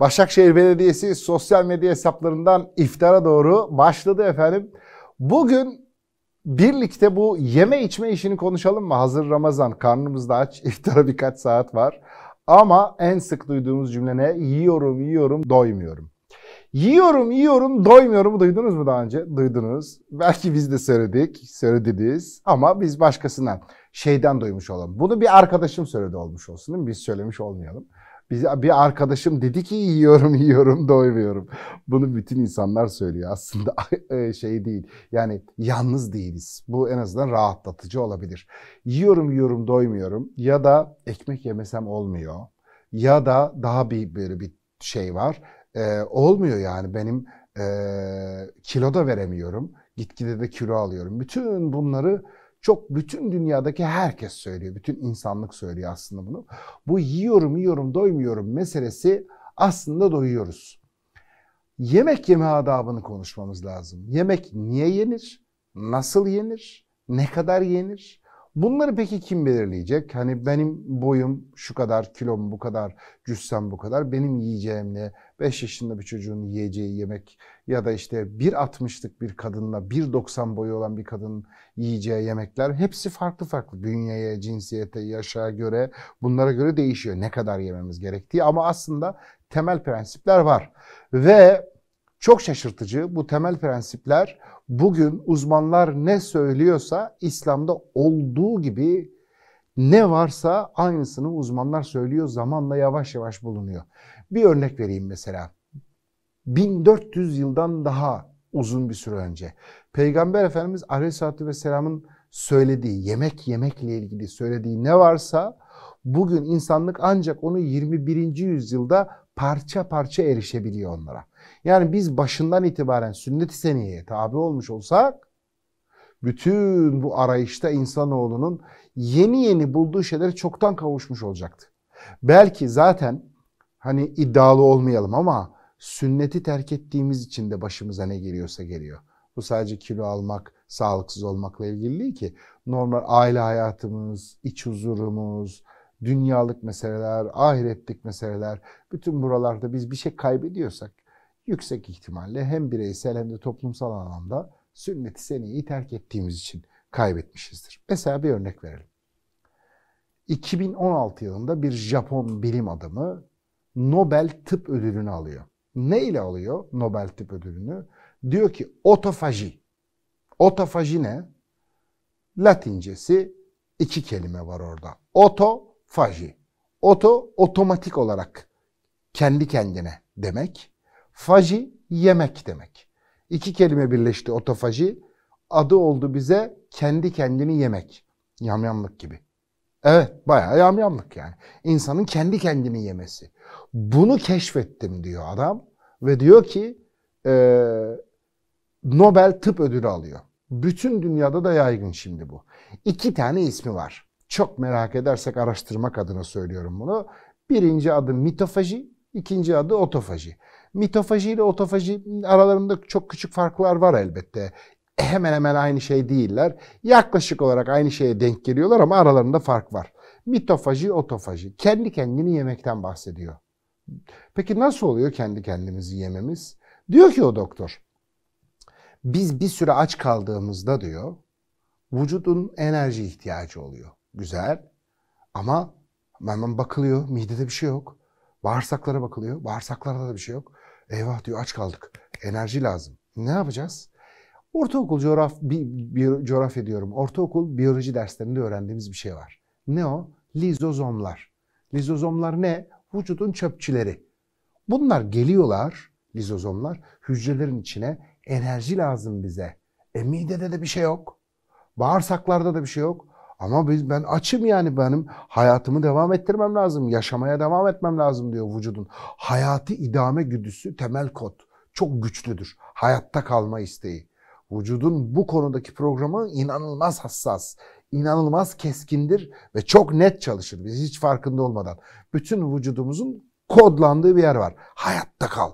Başakşehir Belediyesi sosyal medya hesaplarından iftara doğru başladı efendim. Bugün birlikte bu yeme içme işini konuşalım mı? Hazır Ramazan, karnımız da aç, iftara birkaç saat var. Ama en sık duyduğumuz cümle ne? Yiyorum, yiyorum, doymuyorum. Yiyorum, yiyorum, doymuyorum. Duydunuz mu daha önce? Duydunuz. Belki biz de söyledik, söylediniz. Ama biz başkasından, şeyden duymuş olalım. Bunu bir arkadaşım söyledi olmuş olsun değil mi? Biz söylemiş olmayalım. Bir, arkadaşım dedi ki yiyorum yiyorum doymuyorum. Bunu bütün insanlar söylüyor aslında e, şey değil. Yani yalnız değiliz. Bu en azından rahatlatıcı olabilir. Yiyorum yiyorum doymuyorum ya da ekmek yemesem olmuyor. Ya da daha bir böyle bir şey var. Ee, olmuyor yani benim e, kilo da veremiyorum. Gitgide de kilo alıyorum. Bütün bunları çok bütün dünyadaki herkes söylüyor. Bütün insanlık söylüyor aslında bunu. Bu yiyorum yiyorum doymuyorum meselesi aslında doyuyoruz. Yemek yeme adabını konuşmamız lazım. Yemek niye yenir? Nasıl yenir? Ne kadar yenir? Bunları peki kim belirleyecek? Hani benim boyum şu kadar, kilom bu kadar, cüssem bu kadar. Benim yiyeceğim ne? 5 yaşında bir çocuğun yiyeceği yemek ya da işte 1.60'lık bir kadınla 1.90 boyu olan bir kadının yiyeceği yemekler hepsi farklı farklı. Dünyaya, cinsiyete, yaşa göre bunlara göre değişiyor ne kadar yememiz gerektiği ama aslında temel prensipler var. Ve çok şaşırtıcı bu temel prensipler bugün uzmanlar ne söylüyorsa İslam'da olduğu gibi ne varsa aynısını uzmanlar söylüyor zamanla yavaş yavaş bulunuyor. Bir örnek vereyim mesela. 1400 yıldan daha uzun bir süre önce Peygamber Efendimiz Aleyhisselatü Vesselam'ın söylediği, yemek yemekle ilgili söylediği ne varsa bugün insanlık ancak onu 21. yüzyılda parça parça erişebiliyor onlara. Yani biz başından itibaren sünnet-i seniyeye tabi olmuş olsak bütün bu arayışta insanoğlunun yeni yeni bulduğu şeylere çoktan kavuşmuş olacaktı. Belki zaten hani iddialı olmayalım ama sünneti terk ettiğimiz için de başımıza ne geliyorsa geliyor. Bu sadece kilo almak, sağlıksız olmakla ilgili değil ki. Normal aile hayatımız, iç huzurumuz, dünyalık meseleler, ahiretlik meseleler, bütün buralarda biz bir şey kaybediyorsak yüksek ihtimalle hem bireysel hem de toplumsal anlamda sünneti i seniyi terk ettiğimiz için kaybetmişizdir. Mesela bir örnek verelim. 2016 yılında bir Japon bilim adamı Nobel Tıp Ödülünü alıyor. Ne ile alıyor Nobel Tıp Ödülünü? Diyor ki otofaji. Otofaji ne? Latincesi iki kelime var orada. Oto, faji. Oto otomatik olarak kendi kendine demek. Faji yemek demek. İki kelime birleşti otofaji. Adı oldu bize kendi kendini yemek. Yamyamlık gibi. Evet bayağı yamyamlık yani. İnsanın kendi kendini yemesi. Bunu keşfettim diyor adam. Ve diyor ki e, Nobel Tıp Ödülü alıyor. Bütün dünyada da yaygın şimdi bu. İki tane ismi var. Çok merak edersek araştırmak adına söylüyorum bunu. Birinci adı mitofaji, ikinci adı otofaji. Mitofaji ile otofaji aralarında çok küçük farklar var elbette. Hemen hemen aynı şey değiller. Yaklaşık olarak aynı şeye denk geliyorlar ama aralarında fark var. Mitofaji, otofaji. Kendi kendini yemekten bahsediyor. Peki nasıl oluyor kendi kendimizi yememiz? Diyor ki o doktor. Biz bir süre aç kaldığımızda diyor, vücudun enerji ihtiyacı oluyor. Güzel. Ama hemen bakılıyor. Midede bir şey yok. Bağırsaklara bakılıyor. Bağırsaklarda da bir şey yok. Eyvah diyor aç kaldık. Enerji lazım. Ne yapacağız? Ortaokul coğraf, bi, bi, coğrafya diyorum. Ortaokul biyoloji derslerinde öğrendiğimiz bir şey var. Ne o? Lizozomlar. Lizozomlar ne? Vücudun çöpçüleri. Bunlar geliyorlar, lizozomlar, hücrelerin içine enerji lazım bize. E midede de bir şey yok. Bağırsaklarda da bir şey yok. Ama biz ben açım yani benim hayatımı devam ettirmem lazım. Yaşamaya devam etmem lazım diyor vücudun. Hayatı idame güdüsü temel kod. Çok güçlüdür. Hayatta kalma isteği. Vücudun bu konudaki programı inanılmaz hassas, inanılmaz keskindir ve çok net çalışır biz hiç farkında olmadan. Bütün vücudumuzun kodlandığı bir yer var. Hayatta kal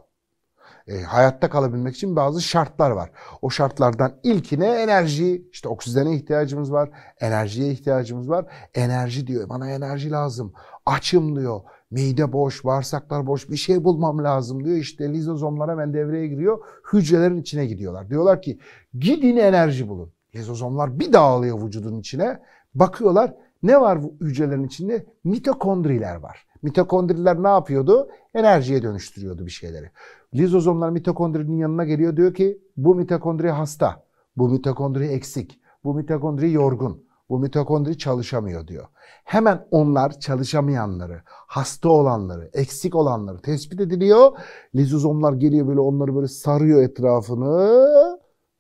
e, hayatta kalabilmek için bazı şartlar var. O şartlardan ilkine enerji, işte oksijene ihtiyacımız var, enerjiye ihtiyacımız var. Enerji diyor, bana enerji lazım. Açım diyor, mide boş, bağırsaklar boş, bir şey bulmam lazım diyor. İşte lizozomlar hemen devreye giriyor, hücrelerin içine gidiyorlar. Diyorlar ki gidin enerji bulun. Lizozomlar bir dağılıyor vücudun içine. Bakıyorlar ne var bu hücrelerin içinde? Mitokondriler var. Mitokondriler ne yapıyordu? Enerjiye dönüştürüyordu bir şeyleri. Lizozomlar mitokondrinin yanına geliyor diyor ki bu mitokondri hasta, bu mitokondri eksik, bu mitokondri yorgun, bu mitokondri çalışamıyor diyor. Hemen onlar çalışamayanları, hasta olanları, eksik olanları tespit ediliyor. Lizozomlar geliyor böyle onları böyle sarıyor etrafını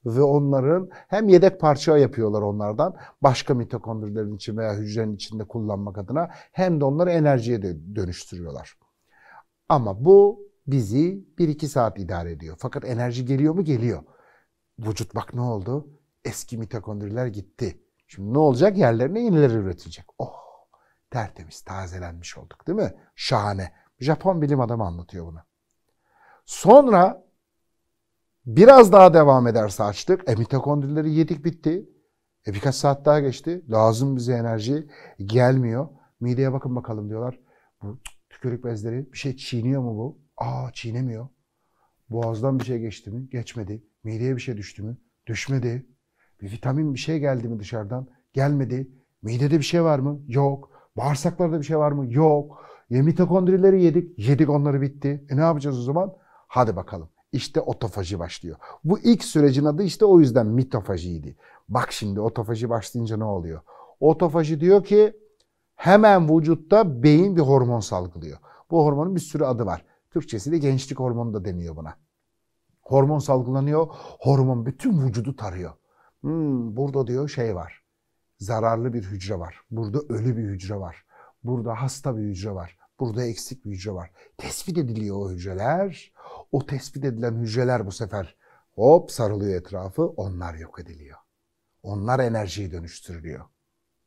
ve onların hem yedek parça yapıyorlar onlardan başka mitokondrilerin için veya hücrenin içinde kullanmak adına hem de onları enerjiye de dönüştürüyorlar. Ama bu bizi 1-2 saat idare ediyor. Fakat enerji geliyor mu? Geliyor. Vücut bak ne oldu? Eski mitokondriler gitti. Şimdi ne olacak? Yerlerine yeniler üretecek. Oh tertemiz, tazelenmiş olduk değil mi? Şahane. Japon bilim adamı anlatıyor bunu. Sonra Biraz daha devam ederse açtık. E mitokondrileri yedik bitti. E birkaç saat daha geçti. Lazım bize enerji. Gelmiyor. Mideye bakın bakalım diyorlar. Bu tükürük bezleri bir şey çiğniyor mu bu? Aa çiğnemiyor. Boğazdan bir şey geçti mi? Geçmedi. Mideye bir şey düştü mü? Düşmedi. Bir vitamin bir şey geldi mi dışarıdan? Gelmedi. Midede bir şey var mı? Yok. Bağırsaklarda bir şey var mı? Yok. Ya e, mitokondrileri yedik. Yedik onları bitti. E ne yapacağız o zaman? Hadi bakalım işte otofaji başlıyor. Bu ilk sürecin adı işte o yüzden mitofajiydi. Bak şimdi otofaji başlayınca ne oluyor? Otofaji diyor ki hemen vücutta beyin bir hormon salgılıyor. Bu hormonun bir sürü adı var. de gençlik hormonu da deniyor buna. Hormon salgılanıyor. Hormon bütün vücudu tarıyor. Hmm, burada diyor şey var. Zararlı bir hücre var. Burada ölü bir hücre var. Burada hasta bir hücre var. Burada eksik bir hücre var. Tespit ediliyor o hücreler o tespit edilen hücreler bu sefer hop sarılıyor etrafı onlar yok ediliyor. Onlar enerjiyi dönüştürülüyor.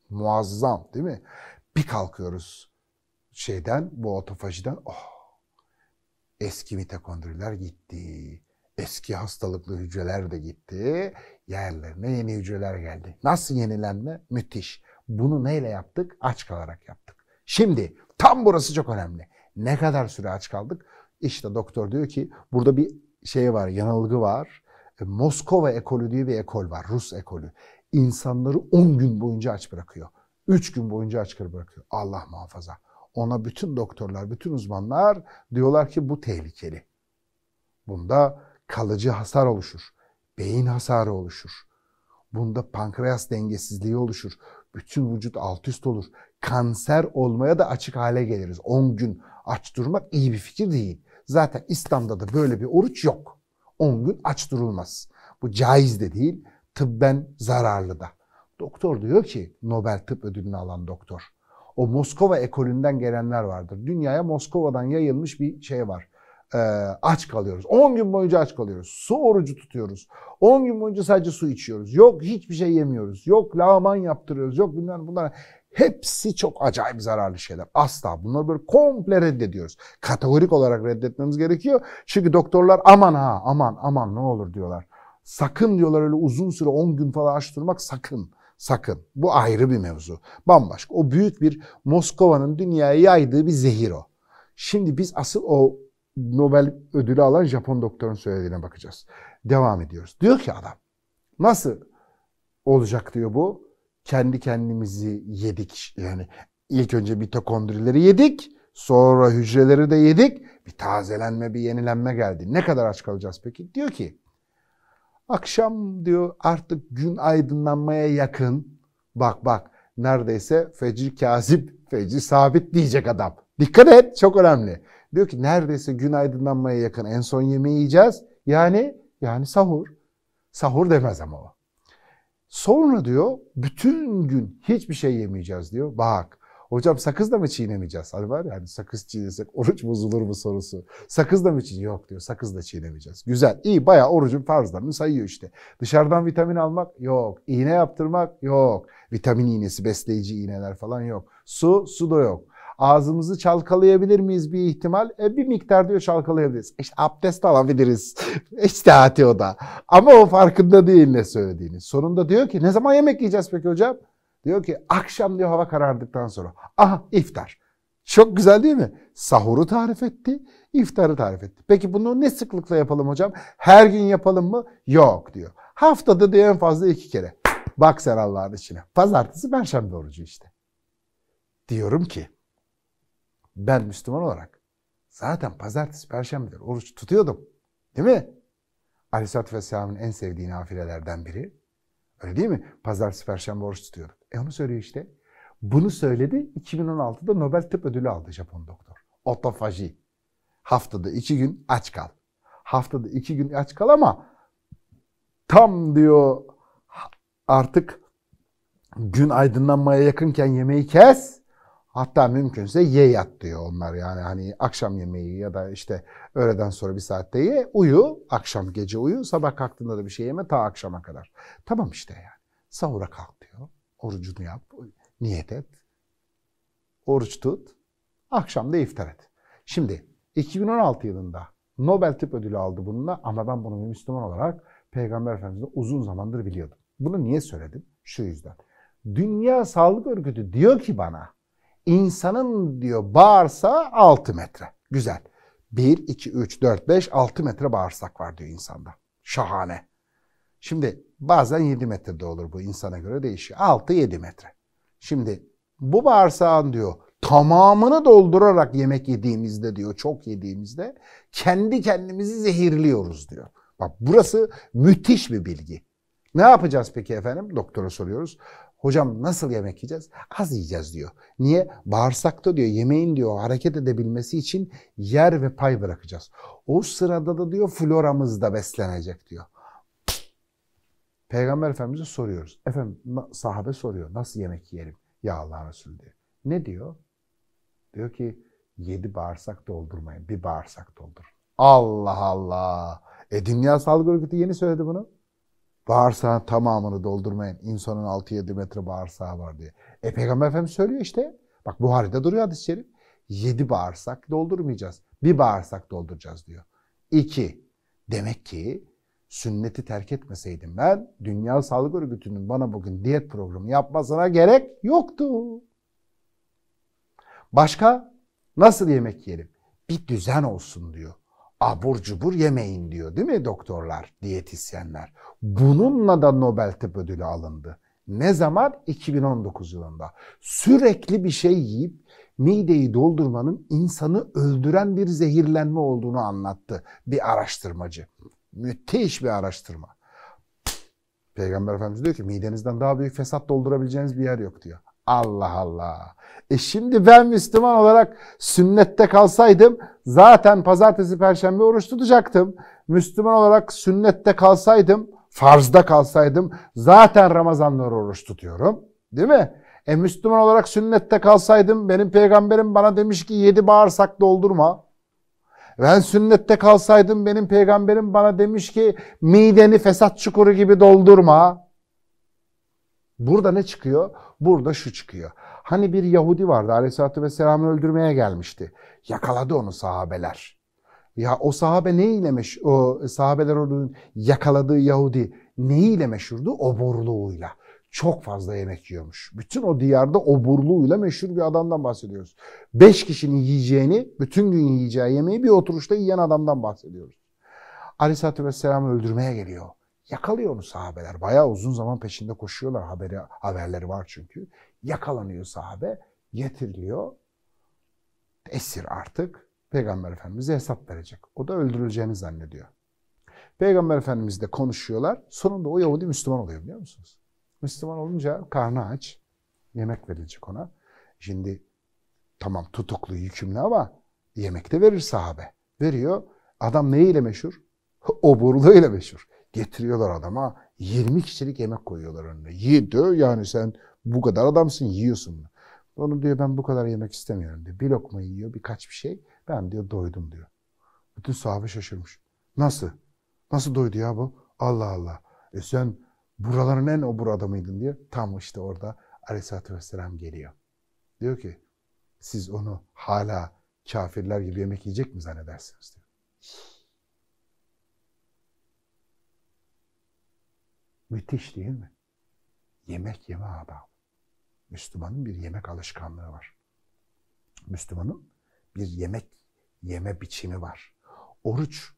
Muazzam değil mi? Bir kalkıyoruz şeyden bu otofajiden oh, eski mitokondriler gitti. Eski hastalıklı hücreler de gitti. Yerlerine yeni hücreler geldi. Nasıl yenilenme? Müthiş. Bunu neyle yaptık? Aç kalarak yaptık. Şimdi tam burası çok önemli. Ne kadar süre aç kaldık? İşte doktor diyor ki burada bir şey var, yanılgı var. E, Moskova ekolü diye bir ekol var, Rus ekolü. İnsanları 10 gün boyunca aç bırakıyor. 3 gün boyunca aç bırakıyor. Allah muhafaza. Ona bütün doktorlar, bütün uzmanlar diyorlar ki bu tehlikeli. Bunda kalıcı hasar oluşur. Beyin hasarı oluşur. Bunda pankreas dengesizliği oluşur. Bütün vücut alt üst olur. Kanser olmaya da açık hale geliriz. 10 gün aç durmak iyi bir fikir değil. Zaten İslam'da da böyle bir oruç yok. 10 gün aç durulmaz. Bu caiz de değil, tıbben zararlı da. Doktor diyor ki Nobel Tıp Ödülünü alan doktor. O Moskova ekolünden gelenler vardır. Dünyaya Moskova'dan yayılmış bir şey var. Ee, aç kalıyoruz. 10 gün boyunca aç kalıyoruz. Su orucu tutuyoruz. 10 gün boyunca sadece su içiyoruz. Yok hiçbir şey yemiyoruz. Yok lağman yaptırıyoruz. Yok bunlar bunlar. Hepsi çok acayip zararlı şeyler. Asla bunları böyle komple reddediyoruz. Kategorik olarak reddetmemiz gerekiyor. Çünkü doktorlar aman ha aman aman ne olur diyorlar. Sakın diyorlar öyle uzun süre 10 gün falan aç durmak sakın. Sakın. Bu ayrı bir mevzu. Bambaşka. O büyük bir Moskova'nın dünyaya yaydığı bir zehir o. Şimdi biz asıl o Nobel ödülü alan Japon doktorun söylediğine bakacağız. Devam ediyoruz. Diyor ki adam nasıl olacak diyor bu kendi kendimizi yedik. Yani ilk önce mitokondrileri yedik, sonra hücreleri de yedik. Bir tazelenme, bir yenilenme geldi. Ne kadar aç kalacağız peki? Diyor ki, akşam diyor artık gün aydınlanmaya yakın. Bak bak neredeyse fecir kazip, fecir sabit diyecek adam. Dikkat et çok önemli. Diyor ki neredeyse gün aydınlanmaya yakın en son yemeği yiyeceğiz. Yani yani sahur. Sahur demez ama o. Sonra diyor bütün gün hiçbir şey yemeyeceğiz diyor. Bak hocam sakız da mı çiğnemeyeceğiğiz? Hani var ya hani sakız çiğnesek oruç bozulur mu sorusu. Sakız da mı çiğ? Yok diyor sakız da çiğnemeyeceğiz. Güzel iyi bayağı orucun farzlarını sayıyor işte. Dışarıdan vitamin almak yok. İğne yaptırmak yok. Vitamin iğnesi besleyici iğneler falan yok. Su su da yok. Ağzımızı çalkalayabilir miyiz bir ihtimal? E, bir miktar diyor çalkalayabiliriz. İşte abdest alabiliriz. İstihati o da. Ama o farkında değil ne söylediğini. Sonunda diyor ki ne zaman yemek yiyeceğiz peki hocam? Diyor ki akşam diyor hava karardıktan sonra. Aha iftar. Çok güzel değil mi? Sahuru tarif etti, iftarı tarif etti. Peki bunu ne sıklıkla yapalım hocam? Her gün yapalım mı? Yok diyor. Haftada diyor en fazla iki kere. Bak sen Allah'ın içine. Pazartesi, perşembe orucu işte. Diyorum ki ben Müslüman olarak zaten pazartesi, perşembeler oruç tutuyordum. Değil mi? Aleyhisselatü Vesselam'ın en sevdiği nafilelerden biri. Öyle değil mi? Pazartesi, perşembe oruç tutuyorduk. E onu söylüyor işte. Bunu söyledi. 2016'da Nobel Tıp Ödülü aldı Japon doktor. Otofaji. Haftada iki gün aç kal. Haftada iki gün aç kal ama tam diyor artık gün aydınlanmaya yakınken yemeği kes. Hatta mümkünse ye yat diyor onlar yani hani akşam yemeği ya da işte öğleden sonra bir saatte ye, uyu, akşam gece uyu, sabah kalktığında da bir şey yeme ta akşama kadar. Tamam işte yani. Sahura kalk diyor. Orucunu yap, niyet et. Oruç tut. Akşam da iftar et. Şimdi 2016 yılında Nobel Tıp Ödülü aldı bununla ama ben bunu bir Müslüman olarak Peygamber Efendimiz'e uzun zamandır biliyordum. Bunu niye söyledim? Şu yüzden. Dünya Sağlık Örgütü diyor ki bana İnsanın diyor bağırsağı 6 metre. Güzel. 1, 2, 3, 4, 5, 6 metre bağırsak var diyor insanda. Şahane. Şimdi bazen 7 de olur bu insana göre değişiyor. 6-7 metre. Şimdi bu bağırsağın diyor tamamını doldurarak yemek yediğimizde diyor çok yediğimizde kendi kendimizi zehirliyoruz diyor. Bak burası müthiş bir bilgi. Ne yapacağız peki efendim? Doktora soruyoruz. Hocam nasıl yemek yiyeceğiz? Az yiyeceğiz diyor. Niye? Bağırsakta diyor yemeğin diyor hareket edebilmesi için yer ve pay bırakacağız. O sırada da diyor floramız da beslenecek diyor. Peygamber Efendimiz'e soruyoruz. Efendim sahabe soruyor nasıl yemek yiyelim ya Allah Resulü diye. Ne diyor? Diyor ki yedi bağırsak doldurmayın bir bağırsak doldurun. Allah Allah. E Dünya Sağlık Örgütü yeni söyledi bunu. Bağırsağın tamamını doldurmayın. İnsanın 6-7 metre bağırsağı var diye. E Peygamber Efendimiz söylüyor işte. Bak Buhari'de duruyor hadis-i şerif. 7 bağırsak doldurmayacağız. Bir bağırsak dolduracağız diyor. 2. Demek ki sünneti terk etmeseydim ben Dünya Sağlık Örgütü'nün bana bugün diyet programı yapmasına gerek yoktu. Başka nasıl yemek yiyelim? Bir düzen olsun diyor abur cubur yemeyin diyor değil mi doktorlar, diyetisyenler? Bununla da Nobel Tıp Ödülü alındı. Ne zaman? 2019 yılında. Sürekli bir şey yiyip mideyi doldurmanın insanı öldüren bir zehirlenme olduğunu anlattı bir araştırmacı. Müthiş bir araştırma. Peygamber Efendimiz diyor ki midenizden daha büyük fesat doldurabileceğiniz bir yer yok diyor. Allah Allah. E şimdi ben Müslüman olarak sünnette kalsaydım zaten pazartesi perşembe oruç tutacaktım. Müslüman olarak sünnette kalsaydım, farzda kalsaydım zaten Ramazanları oruç tutuyorum. Değil mi? E Müslüman olarak sünnette kalsaydım benim peygamberim bana demiş ki yedi bağırsak doldurma. Ben sünnette kalsaydım benim peygamberim bana demiş ki mideni fesat çukuru gibi doldurma. Burada ne çıkıyor? Burada şu çıkıyor. Hani bir Yahudi vardı aleyhissalatü vesselam'ı öldürmeye gelmişti. Yakaladı onu sahabeler. Ya o sahabe ne ile O sahabeler onun yakaladığı Yahudi ne ile meşhurdu? Oburluğuyla. Çok fazla yemek yiyormuş. Bütün o diyarda oburluğuyla meşhur bir adamdan bahsediyoruz. Beş kişinin yiyeceğini, bütün gün yiyeceği yemeği bir oturuşta yiyen adamdan bahsediyoruz. Aleyhisselatü Vesselam'ı öldürmeye geliyor. Yakalıyor onu sahabeler. Bayağı uzun zaman peşinde koşuyorlar. Haberi, haberleri var çünkü. Yakalanıyor sahabe. Getiriliyor. Esir artık. Peygamber Efendimiz'e hesap verecek. O da öldürüleceğini zannediyor. Peygamber Efendimiz de konuşuyorlar. Sonunda o Yahudi Müslüman oluyor biliyor musunuz? Müslüman olunca karnı aç. Yemek verilecek ona. Şimdi tamam tutuklu, yükümlü ama yemek de verir sahabe. Veriyor. Adam neyle meşhur? Oburluğuyla meşhur getiriyorlar adama 20 kişilik yemek koyuyorlar önüne. Ye yani sen bu kadar adamsın yiyorsun. Onu diyor ben bu kadar yemek istemiyorum diyor. Bir lokma yiyor birkaç bir şey. Ben diyor doydum diyor. Bütün sahabe şaşırmış. Nasıl? Nasıl doydu ya bu? Allah Allah. E sen buraların en obur adamıydın diyor. Tam işte orada Aleyhisselatü Vesselam geliyor. Diyor ki siz onu hala kafirler gibi yemek yiyecek mi zannedersiniz diyor. Müthiş değil mi? Yemek yeme adabı. Müslümanın bir yemek alışkanlığı var. Müslümanın bir yemek yeme biçimi var. Oruç,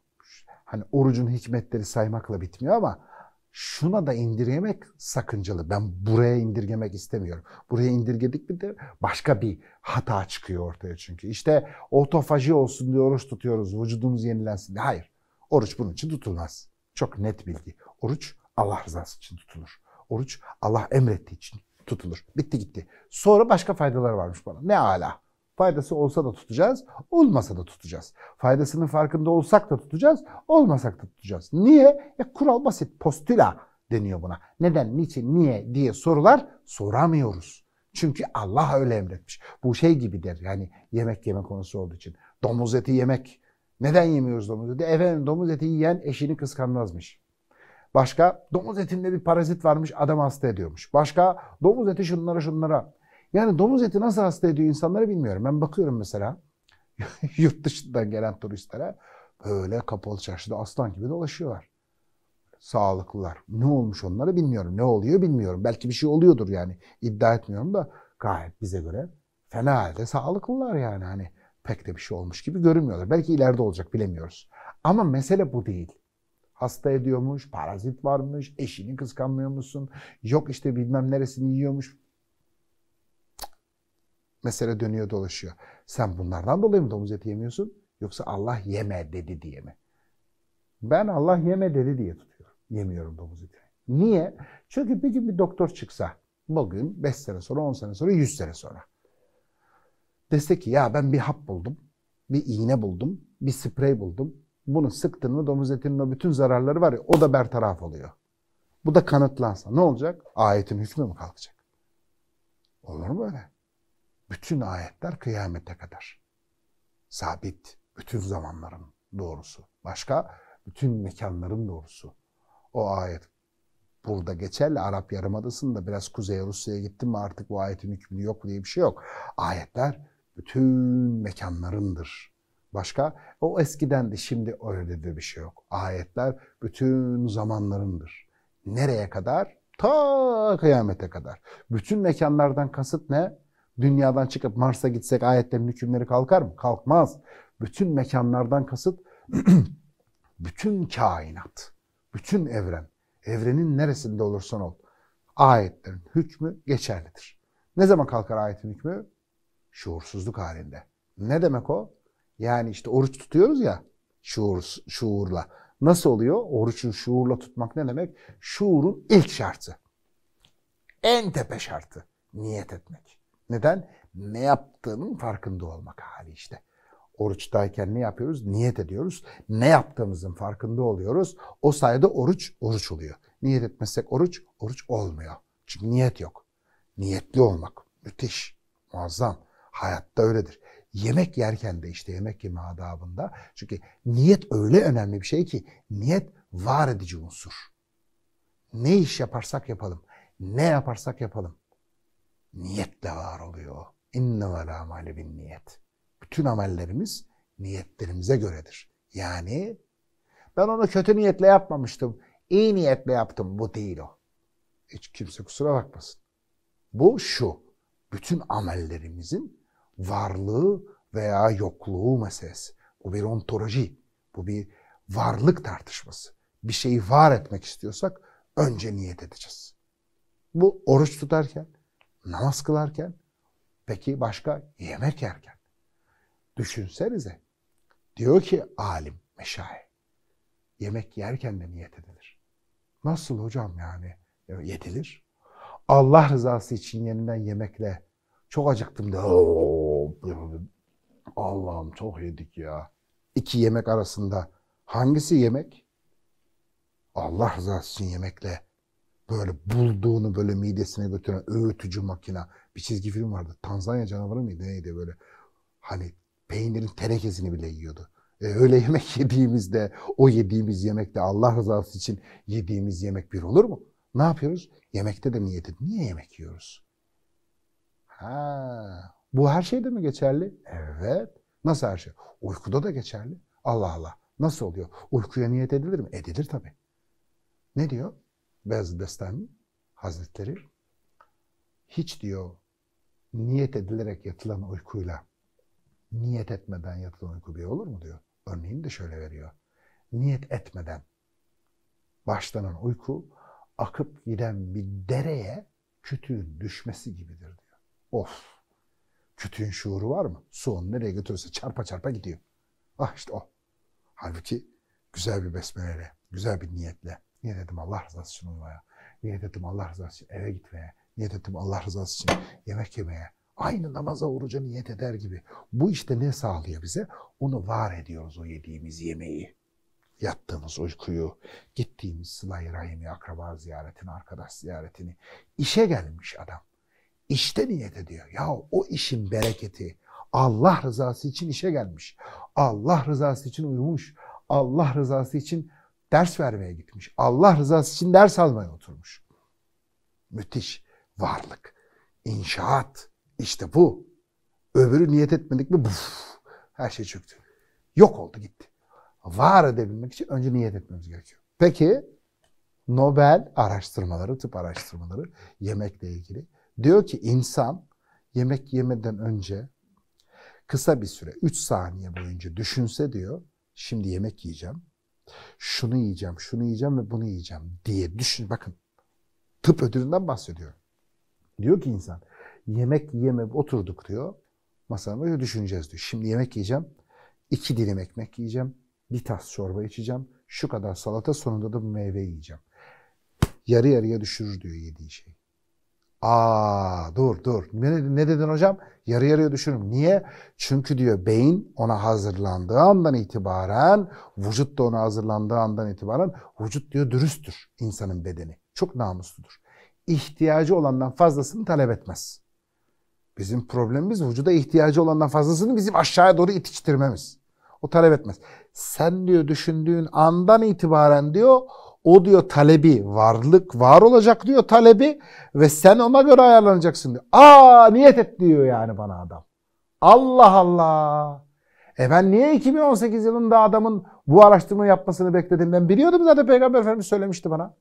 hani orucun hikmetleri saymakla bitmiyor ama şuna da indirgemek sakıncalı. Ben buraya indirgemek istemiyorum. Buraya indirgedik bir de başka bir hata çıkıyor ortaya çünkü. İşte otofaji olsun diye oruç tutuyoruz, vücudumuz yenilensin diye. Hayır, oruç bunun için tutulmaz. Çok net bilgi. Oruç Allah rızası için tutulur. Oruç Allah emrettiği için tutulur. Bitti gitti. Sonra başka faydalar varmış bana. Ne ala. Faydası olsa da tutacağız, olmasa da tutacağız. Faydasının farkında olsak da tutacağız, olmasak da tutacağız. Niye? E, kural basit, postila deniyor buna. Neden, niçin, niye diye sorular soramıyoruz. Çünkü Allah öyle emretmiş. Bu şey gibidir yani yemek yeme konusu olduğu için. Domuz eti yemek. Neden yemiyoruz domuz eti? Efendim domuz eti yiyen eşini kıskanmazmış. Başka domuz etinde bir parazit varmış adam hasta ediyormuş. Başka domuz eti şunlara şunlara. Yani domuz eti nasıl hasta ediyor insanları bilmiyorum. Ben bakıyorum mesela yurt dışından gelen turistlere böyle kapalı çarşıda aslan gibi dolaşıyorlar. Sağlıklılar. Ne olmuş onlara bilmiyorum. Ne oluyor bilmiyorum. Belki bir şey oluyordur yani. İddia etmiyorum da gayet bize göre fena halde sağlıklılar yani. Hani pek de bir şey olmuş gibi görünmüyorlar. Belki ileride olacak bilemiyoruz. Ama mesele bu değil hasta ediyormuş, parazit varmış, eşini kıskanmıyor musun? Yok işte bilmem neresini yiyormuş. Mesele dönüyor dolaşıyor. Sen bunlardan dolayı mı domuz eti yemiyorsun? Yoksa Allah yeme dedi diye mi? Ben Allah yeme dedi diye tutuyorum. Yemiyorum domuz eti. Niye? Çünkü bir gün bir doktor çıksa, bugün 5 sene sonra, 10 sene sonra, 100 sene sonra. Dese ki ya ben bir hap buldum, bir iğne buldum, bir sprey buldum. Bunu sıktın mı domuz etinin o bütün zararları var ya o da bertaraf oluyor. Bu da kanıtlansa ne olacak? Ayetin hükmü mü kalkacak? Olur mu öyle? Bütün ayetler kıyamete kadar. Sabit. Bütün zamanların doğrusu. Başka? Bütün mekanların doğrusu. O ayet burada geçerli. Arap Yarımadası'nda biraz Kuzey Rusya'ya gittim mi artık bu ayetin hükmü yok diye bir şey yok. Ayetler bütün mekanlarındır. Başka? O eskidendi şimdi öyle de bir şey yok. Ayetler bütün zamanlarındır. Nereye kadar? Ta kıyamete kadar. Bütün mekanlardan kasıt ne? Dünyadan çıkıp Mars'a gitsek ayetlerin hükümleri kalkar mı? Kalkmaz. Bütün mekanlardan kasıt bütün kainat, bütün evren. Evrenin neresinde olursan ol. Ayetlerin hükmü geçerlidir. Ne zaman kalkar ayetin hükmü? Şuursuzluk halinde. Ne demek o? Yani işte oruç tutuyoruz ya şuur, şuurla. Nasıl oluyor? Oruçun şuurla tutmak ne demek? Şuurun ilk şartı. En tepe şartı. Niyet etmek. Neden? Ne yaptığının farkında olmak hali işte. Oruçtayken ne yapıyoruz? Niyet ediyoruz. Ne yaptığımızın farkında oluyoruz. O sayede oruç, oruç oluyor. Niyet etmezsek oruç, oruç olmuyor. Çünkü niyet yok. Niyetli olmak müthiş, muazzam. Hayatta öyledir. Yemek yerken de işte yemek yeme adabında. Çünkü niyet öyle önemli bir şey ki niyet var edici unsur. Ne iş yaparsak yapalım, ne yaparsak yapalım. Niyetle var oluyor. İnnevel amale bin niyet. Bütün amellerimiz niyetlerimize göredir. Yani ben onu kötü niyetle yapmamıştım, iyi niyetle yaptım. Bu değil o. Hiç kimse kusura bakmasın. Bu şu, bütün amellerimizin varlığı veya yokluğu meselesi. Bu bir ontoloji, bu bir varlık tartışması. Bir şeyi var etmek istiyorsak önce niyet edeceğiz. Bu oruç tutarken, namaz kılarken, peki başka yemek yerken. Düşünsenize, diyor ki alim, meşayi, yemek yerken de niyet edilir. Nasıl hocam yani? Yedilir. Allah rızası için yeniden yemekle çok acıktım da. Allah'ım çok yedik ya. İki yemek arasında hangisi yemek? Allah rızası için yemekle böyle bulduğunu böyle midesine götüren öğütücü makina. Bir çizgi film vardı. Tanzanya canavarı mıydı neydi böyle? Hani peynirin terekesini bile yiyordu. E, öyle yemek yediğimizde o yediğimiz yemekte Allah rızası için yediğimiz yemek bir olur mu? Ne yapıyoruz? Yemekte de niyeti. Niye yemek yiyoruz? Ha, bu her şeyde mi geçerli? Evet. Nasıl her şey? Uykuda da geçerli. Allah Allah. Nasıl oluyor? Uykuya niyet edilir mi? Edilir tabii. Ne diyor? Beyazıt Bestami Hazretleri hiç diyor niyet edilerek yatılan uykuyla niyet etmeden yatılan uyku bir olur mu diyor. Örneğini de şöyle veriyor. Niyet etmeden başlanan uyku akıp giden bir dereye kütüğün düşmesi gibidir diyor. Of. Kötüyün şuuru var mı? Su onu nereye götürürse çarpa çarpa gidiyor. Ah işte o. Halbuki güzel bir besmeleyle, güzel bir niyetle. Niyet ettim Allah rızası için uyumaya. Niyet ettim Allah rızası için eve gitmeye. Niyet ettim Allah rızası için yemek yemeye. Aynı namaza oruca niyet eder gibi. Bu işte ne sağlıyor bize? Onu var ediyoruz o yediğimiz yemeği. Yattığımız uykuyu, gittiğimiz sıla rahimi, akraba ziyaretini, arkadaş ziyaretini. İşe gelmiş adam. İşte niyet ediyor. Ya o işin bereketi Allah rızası için işe gelmiş. Allah rızası için uyumuş. Allah rızası için ders vermeye gitmiş. Allah rızası için ders almaya oturmuş. Müthiş varlık. İnşaat. İşte bu. Öbürü niyet etmedik mi buf, her şey çöktü. Yok oldu gitti. Var edebilmek için önce niyet etmemiz gerekiyor. Peki Nobel araştırmaları, tıp araştırmaları yemekle ilgili Diyor ki insan yemek yemeden önce kısa bir süre 3 saniye boyunca düşünse diyor şimdi yemek yiyeceğim. Şunu yiyeceğim, şunu yiyeceğim ve bunu yiyeceğim diye düşün. Bakın tıp ödülünden bahsediyor. Diyor ki insan yemek yeme oturduk diyor. Masanın böyle düşüneceğiz diyor. Şimdi yemek yiyeceğim. iki dilim ekmek yiyeceğim. Bir tas çorba içeceğim. Şu kadar salata sonunda da meyve yiyeceğim. Yarı yarıya düşürür diyor yediği şey. Aa dur dur. Ne, ne dedin hocam? Yarı yarıya düşünün Niye? Çünkü diyor beyin ona hazırlandığı andan itibaren, vücut da ona hazırlandığı andan itibaren vücut diyor dürüsttür insanın bedeni. Çok namusludur. İhtiyacı olandan fazlasını talep etmez. Bizim problemimiz vücuda ihtiyacı olandan fazlasını bizim aşağıya doğru itiştirmemiz. O talep etmez. Sen diyor düşündüğün andan itibaren diyor o diyor talebi, varlık var olacak diyor talebi ve sen ona göre ayarlanacaksın diyor. Aa niyet et diyor yani bana adam. Allah Allah. E ben niye 2018 yılında adamın bu araştırma yapmasını bekledim? Ben biliyordum zaten Peygamber Efendimiz söylemişti bana.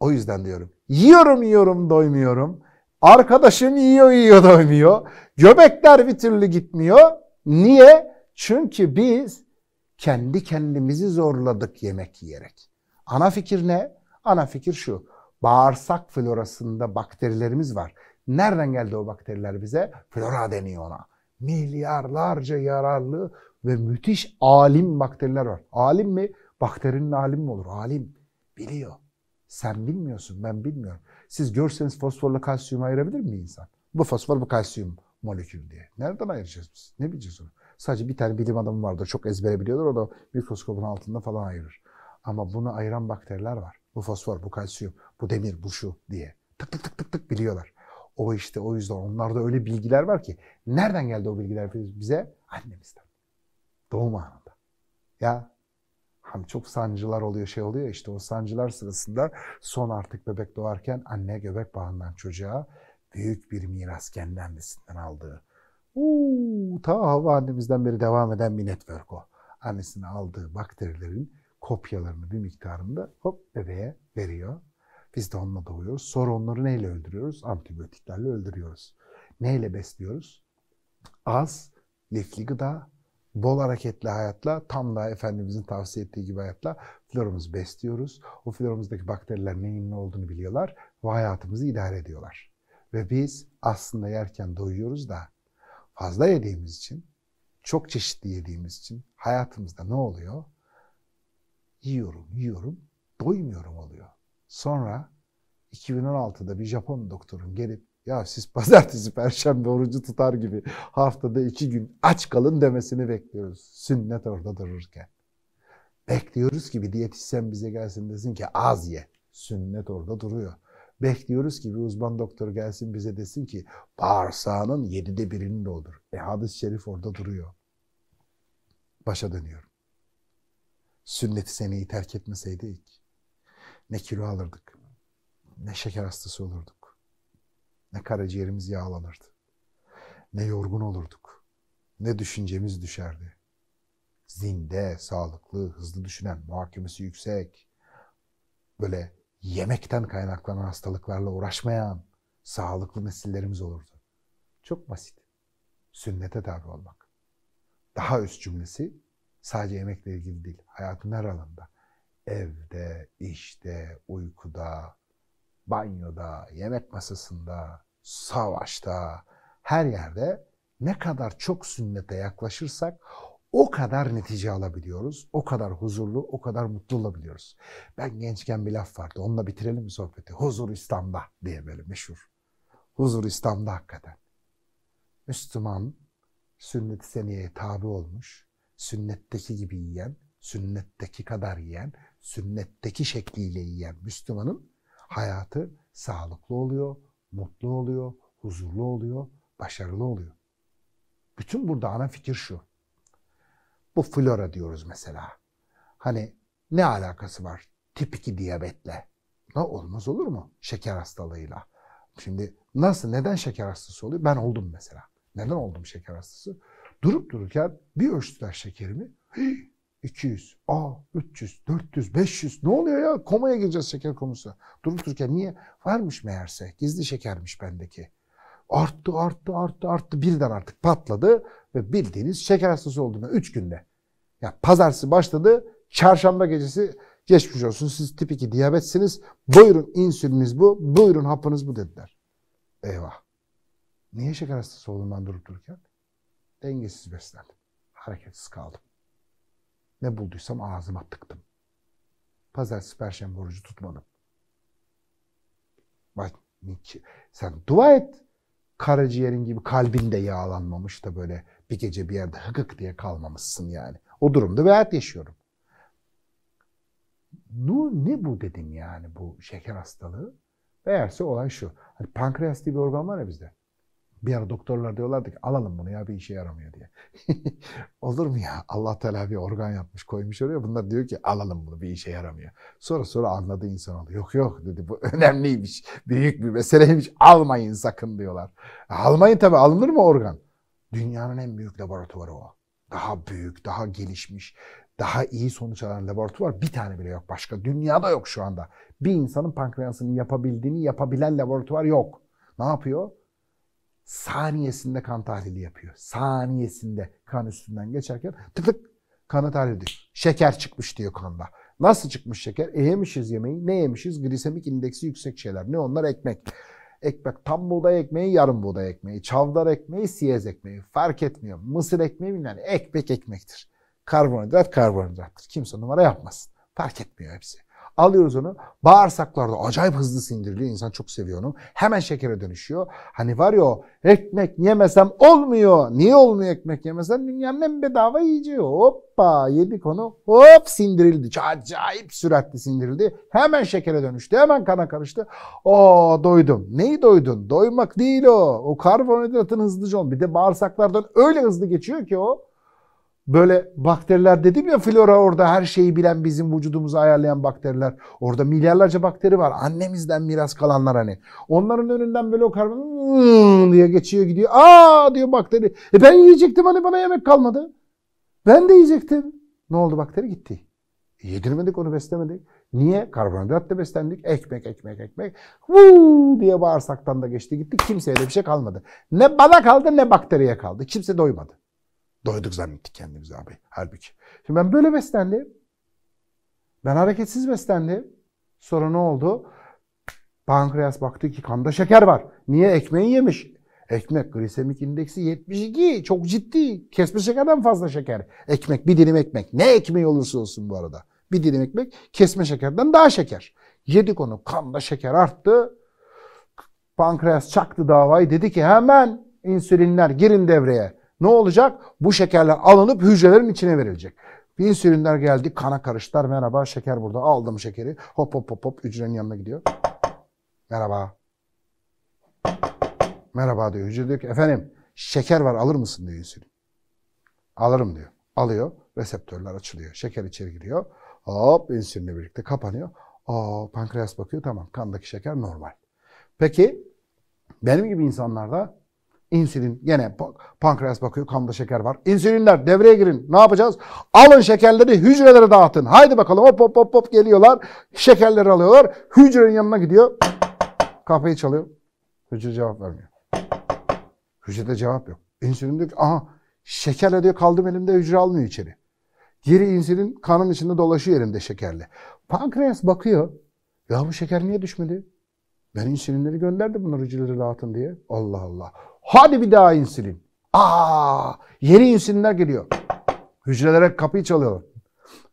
O yüzden diyorum. Yiyorum yiyorum doymuyorum. Arkadaşım yiyor yiyor doymuyor. Göbekler bir türlü gitmiyor. Niye? Çünkü biz kendi kendimizi zorladık yemek yiyerek. Ana fikir ne? Ana fikir şu. Bağırsak florasında bakterilerimiz var. Nereden geldi o bakteriler bize? Flora deniyor ona. Milyarlarca yararlı ve müthiş alim bakteriler var. Alim mi? Bakterinin alim mi olur? Alim. Biliyor. Sen bilmiyorsun, ben bilmiyorum. Siz görseniz fosforla kalsiyum ayırabilir mi insan? Bu fosfor, bu kalsiyum molekülü diye. Nereden ayıracağız biz? Ne bileceğiz onu? Sadece bir tane bilim adamı vardır. Çok ezbere biliyorlar. O da mikroskopun altında falan ayırır. Ama bunu ayıran bakteriler var. Bu fosfor, bu kalsiyum, bu demir, bu şu diye. Tık tık tık tık tık biliyorlar. O işte o yüzden onlarda öyle bilgiler var ki. Nereden geldi o bilgiler bize? Annemizden. Doğum anında. Ya hani çok sancılar oluyor şey oluyor işte o sancılar sırasında son artık bebek doğarken anne göbek bağından çocuğa büyük bir miras kendi annesinden aldığı. Uuu, ta hava annemizden beri devam eden bir network o. Annesine aldığı bakterilerin kopyalarını bir miktarında hop bebeğe veriyor. Biz de onunla doğuyoruz. Sonra onları neyle öldürüyoruz? Antibiyotiklerle öldürüyoruz. Neyle besliyoruz? Az, lifli gıda, bol hareketli hayatla, tam da Efendimizin tavsiye ettiği gibi hayatla floramızı besliyoruz. O floramızdaki bakteriler neyin ne olduğunu biliyorlar ve hayatımızı idare ediyorlar. Ve biz aslında yerken doyuyoruz da fazla yediğimiz için, çok çeşitli yediğimiz için hayatımızda ne oluyor? yiyorum, yiyorum, doymuyorum oluyor. Sonra 2016'da bir Japon doktorun gelip ya siz pazartesi, perşembe orucu tutar gibi haftada iki gün aç kalın demesini bekliyoruz. Sünnet orada dururken. Bekliyoruz ki bir diyetisyen bize gelsin desin ki az ye. Sünnet orada duruyor. Bekliyoruz ki bir uzman doktor gelsin bize desin ki bağırsağının yedide birini doldur. E hadis-i şerif orada duruyor. Başa dönüyorum sünnet-i seneyi terk etmeseydik ne kilo alırdık, ne şeker hastası olurduk, ne karaciğerimiz yağlanırdı, ne yorgun olurduk, ne düşüncemiz düşerdi. Zinde, sağlıklı, hızlı düşünen, muhakemesi yüksek, böyle yemekten kaynaklanan hastalıklarla uğraşmayan sağlıklı nesillerimiz olurdu. Çok basit. Sünnete tabi olmak. Daha üst cümlesi Sadece yemekle ilgili değil. Hayatın her alanında. Evde, işte, uykuda, banyoda, yemek masasında, savaşta, her yerde ne kadar çok sünnete yaklaşırsak o kadar netice alabiliyoruz. O kadar huzurlu, o kadar mutlu olabiliyoruz. Ben gençken bir laf vardı. Onunla bitirelim mi sohbeti? Huzur İslam'da diye böyle meşhur. Huzur İslam'da hakikaten. Müslüman sünnet-i seniyeye tabi olmuş sünnetteki gibi yiyen, sünnetteki kadar yiyen, sünnetteki şekliyle yiyen Müslümanın hayatı sağlıklı oluyor, mutlu oluyor, huzurlu oluyor, başarılı oluyor. Bütün burada ana fikir şu. Bu flora diyoruz mesela. Hani ne alakası var tip 2 diyabetle? Ne olmaz olur mu? Şeker hastalığıyla. Şimdi nasıl, neden şeker hastası oluyor? Ben oldum mesela. Neden oldum şeker hastası? Durup dururken bir ölçtüler şekerimi. 200, a 300, 400, 500 ne oluyor ya? Komaya gireceğiz şeker konusu. Durup dururken niye? Varmış meğerse. Gizli şekermiş bendeki. Arttı, arttı, arttı, arttı. Birden artık patladı ve bildiğiniz şeker hastası olduğuna 3 günde. Ya yani pazartesi başladı, çarşamba gecesi geçmiş olsun siz tip 2 diyabetsiniz. Buyurun insüliniz bu, buyurun hapınız bu dediler. Eyvah. Niye şeker hastası oldum ben durup dururken? Dengesiz beslendim. Hareketsiz kaldım. Ne bulduysam ağzıma tıktım. Pazartesi, perşembe orucu tutmadım. Bak sen dua et. Karaciğerin gibi kalbinde yağlanmamış da böyle bir gece bir yerde hıkık diye kalmamışsın yani. O durumda bir hayat yaşıyorum. Nu, ne bu dedim yani bu şeker hastalığı? Meğerse olay şu. Hani pankreas diye bir organ var ya bizde. Bir ara doktorlar diyorlardı ki alalım bunu ya bir işe yaramıyor diye. Olur mu ya? Allah Teala bir organ yapmış koymuş oraya. Bunlar diyor ki alalım bunu bir işe yaramıyor. Sonra sonra anladı insan oldu. Yok yok dedi bu önemliymiş. Büyük bir meseleymiş. Almayın sakın diyorlar. E, almayın tabi alınır mı organ? Dünyanın en büyük laboratuvarı o. Daha büyük, daha gelişmiş, daha iyi sonuç alan laboratuvar bir tane bile yok başka. Dünyada yok şu anda. Bir insanın pankreasını yapabildiğini yapabilen laboratuvar yok. Ne yapıyor? saniyesinde kan tahlili yapıyor. Saniyesinde kan üstünden geçerken tık tık kanı tahlil ediyor. Şeker çıkmış diyor kanda. Nasıl çıkmış şeker? E yemişiz yemeği. Ne yemişiz? Glisemik indeksi yüksek şeyler. Ne onlar? Ekmek. Ekmek. Tam buğday ekmeği, yarım buğday ekmeği. Çavdar ekmeği, siyez ekmeği. Fark etmiyor. Mısır ekmeği bilmem. Ekmek ekmektir. Karbonhidrat karbonhidrattır. Kimse numara yapmasın. Fark etmiyor hepsi. Alıyoruz onu. Bağırsaklarda acayip hızlı sindiriliyor. İnsan çok seviyor onu. Hemen şekere dönüşüyor. Hani var ya o ekmek yemesem olmuyor. Niye olmuyor ekmek yemesem? Dünyanın en bedava yiyeceği. Hoppa yedik onu. Hop sindirildi. Acayip süratli sindirildi. Hemen şekere dönüştü. Hemen kana karıştı. O doydum. Neyi doydun? Doymak değil o. O karbonhidratın hızlıca olun. Bir de bağırsaklardan öyle hızlı geçiyor ki o böyle bakteriler dedim ya flora orada her şeyi bilen bizim vücudumuzu ayarlayan bakteriler. Orada milyarlarca bakteri var. Annemizden miras kalanlar hani. Onların önünden böyle o karbon diye geçiyor gidiyor. Aa diyor bakteri. E ben yiyecektim hani bana yemek kalmadı. Ben de yiyecektim. Ne oldu bakteri gitti. E, yedirmedik onu beslemedik. Niye? Karbonhidratla beslendik. Ekmek, ekmek, ekmek. Vuu diye bağırsaktan da geçti gitti. Kimseye de bir şey kalmadı. Ne bana kaldı ne bakteriye kaldı. Kimse doymadı. Doyduk zannettik kendimizi abi. Halbuki. Şimdi ben böyle beslendim. Ben hareketsiz beslendim. Sonra ne oldu? Pankreas baktı ki kanda şeker var. Niye? Ekmeği yemiş. Ekmek glisemik indeksi 72. Çok ciddi. Kesme şekerden fazla şeker. Ekmek bir dilim ekmek. Ne ekmeği olursa olsun bu arada. Bir dilim ekmek kesme şekerden daha şeker. Yedik onu. Kanda şeker arttı. Pankreas çaktı davayı. Dedi ki hemen insülinler girin devreye. Ne olacak? Bu şekerler alınıp hücrelerin içine verilecek. İnsülinler geldi, kana karıştılar. Merhaba şeker burada. Aldım şekeri. Hop hop hop hop hücrenin yanına gidiyor. Merhaba. Merhaba diyor. Hücre diyor ki efendim şeker var alır mısın diyor insülin. Alırım diyor. Alıyor. Reseptörler açılıyor. Şeker içeri giriyor. Hop insülinle birlikte kapanıyor. Aa, pankreas bakıyor tamam kandaki şeker normal. Peki benim gibi insanlarda İnsülin gene pankreas bakıyor kanda şeker var. İnsülinler devreye girin. Ne yapacağız? Alın şekerleri hücrelere dağıtın. Haydi bakalım hop hop hop hop geliyorlar. Şekerleri alıyorlar. Hücrenin yanına gidiyor. Kapıyı çalıyor. Hücre cevap vermiyor. Hücrede cevap yok. İnsülin diyor ki aha şekerle diyor kaldım elimde hücre almıyor içeri. Geri insülin kanın içinde dolaşıyor elimde şekerle. Pankreas bakıyor. Ya bu şeker niye düşmedi? Ben insülinleri gönderdim bunları hücreleri dağıtın diye. Allah Allah. Hadi bir daha insülin. Aa, yeni insülinler geliyor. Hücrelere kapıyı çalıyorlar.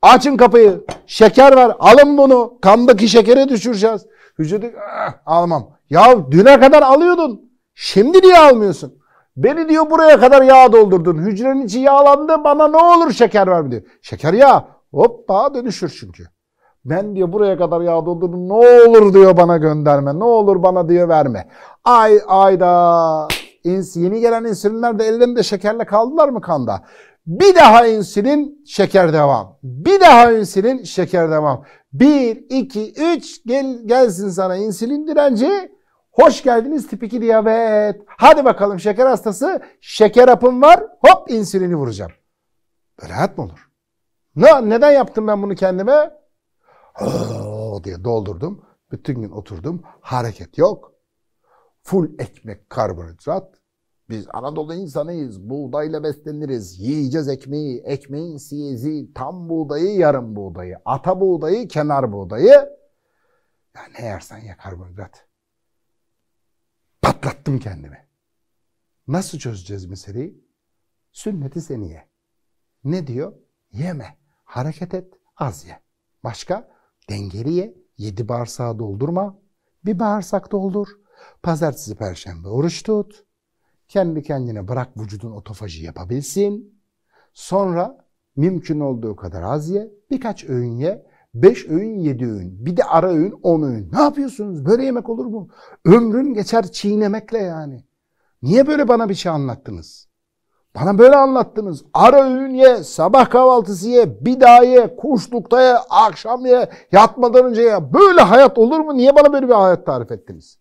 Açın kapıyı. Şeker var. Alın bunu. Kandaki şekeri düşüreceğiz. Hücrede ah, almam. Ya düne kadar alıyordun. Şimdi niye almıyorsun? Beni diyor buraya kadar yağ doldurdun. Hücrenin içi yağlandı. Bana ne olur şeker ver mi diyor. Şeker yağ. Hoppa dönüşür çünkü. Ben diyor buraya kadar yağ doldurdum. Ne olur diyor bana gönderme. Ne olur bana diyor verme. Ay ayda yeni gelen insülinler de ellerinde şekerle kaldılar mı kanda? Bir daha insülin, şeker devam. Bir daha insülin, şeker devam. Bir, iki, üç gel, gelsin sana insülin direnci. Hoş geldiniz tip 2 diyabet. Hadi bakalım şeker hastası. Şeker apım var. Hop insülini vuracağım. Böyle hayat mı olur? Ne, neden yaptım ben bunu kendime? Oo diye doldurdum. Bütün gün oturdum. Hareket yok. Full ekmek karbonhidrat. Biz Anadolu insanıyız. Buğdayla besleniriz. Yiyeceğiz ekmeği. Ekmeğin siyezi, tam buğdayı, yarım buğdayı. Ata buğdayı, kenar buğdayı. Ya ne yersen ye karbonhidrat. Patlattım kendimi. Nasıl çözeceğiz meseleyi? Sünneti seniye. Ne diyor? Yeme. Hareket et. Az ye. Başka? Dengeli ye. Yedi bağırsağı doldurma. Bir bağırsak doldur. Pazartesi, perşembe oruç tut kendi kendine bırak vücudun otofaji yapabilsin. Sonra mümkün olduğu kadar az ye, birkaç öğün ye, 5 öğün 7 öğün, bir de ara öğün 10 öğün. Ne yapıyorsunuz? Böyle yemek olur mu? Ömrün geçer çiğnemekle yani. Niye böyle bana bir şey anlattınız? Bana böyle anlattınız. Ara öğün ye, sabah kahvaltısı ye, bir daha ye, kuşlukta ye, akşam ye, yatmadan önce ye. Böyle hayat olur mu? Niye bana böyle bir hayat tarif ettiniz?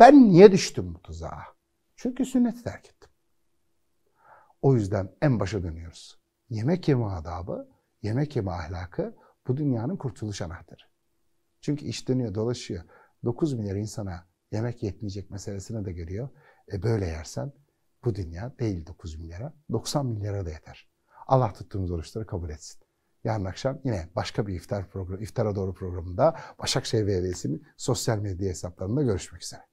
Ben niye düştüm bu tuzağa? Çünkü sünneti terk ettim. O yüzden en başa dönüyoruz. Yemek yeme adabı, yemek yeme ahlakı bu dünyanın kurtuluş anahtarı. Çünkü iş dönüyor, dolaşıyor. 9 milyar insana yemek yetmeyecek meselesini de görüyor. E böyle yersen bu dünya değil 9 milyara, 90 milyara da yeter. Allah tuttuğumuz oruçları kabul etsin. Yarın akşam yine başka bir iftar programı, iftara doğru programında Başakşehir Belediyesi'nin sosyal medya hesaplarında görüşmek üzere.